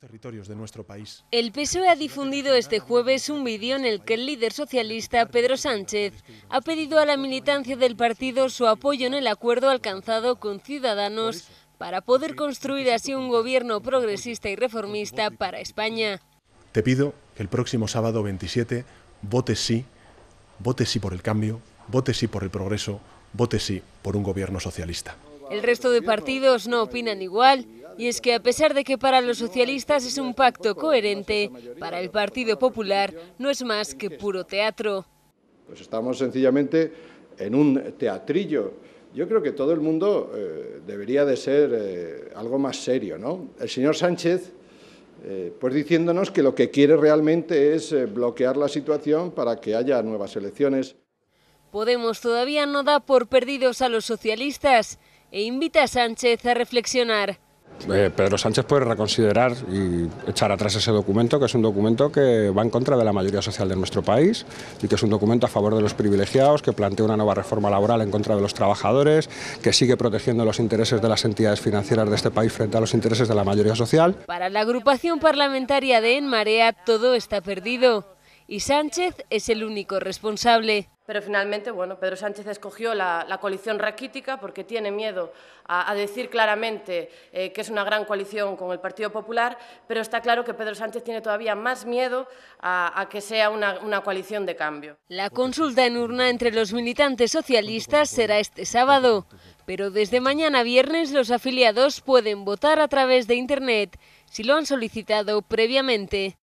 territorios de nuestro país. El PSOE ha difundido este jueves un vídeo en el que el líder socialista Pedro Sánchez ha pedido a la militancia del partido su apoyo en el acuerdo alcanzado con Ciudadanos para poder construir así un gobierno progresista y reformista para España. Te pido que el próximo sábado 27 votes sí, votes sí por el cambio, votes sí por el progreso, votes sí por un gobierno socialista. El resto de partidos no opinan igual y es que a pesar de que para los socialistas es un pacto coherente, para el Partido Popular no es más que puro teatro. Pues estamos sencillamente en un teatrillo. Yo creo que todo el mundo eh, debería de ser eh, algo más serio, ¿no? El señor Sánchez, eh, pues diciéndonos que lo que quiere realmente es bloquear la situación para que haya nuevas elecciones. Podemos todavía no da por perdidos a los socialistas e invita a Sánchez a reflexionar. Eh, Pedro Sánchez puede reconsiderar y echar atrás ese documento, que es un documento que va en contra de la mayoría social de nuestro país y que es un documento a favor de los privilegiados, que plantea una nueva reforma laboral en contra de los trabajadores, que sigue protegiendo los intereses de las entidades financieras de este país frente a los intereses de la mayoría social. Para la agrupación parlamentaria de En Marea, todo está perdido y Sánchez es el único responsable. Pero finalmente, bueno, Pedro Sánchez escogió la, coalición raquítica porque tiene miedo a, decir claramente eh, que es una gran coalición con el Partido Popular, pero está claro que Pedro Sánchez tiene todavía más miedo a, que sea una coalición de cambio. La consulta en urna entre los militantes socialistas será este sábado, pero desde mañana viernes los afiliados pueden votar a través de Internet si lo han solicitado previamente.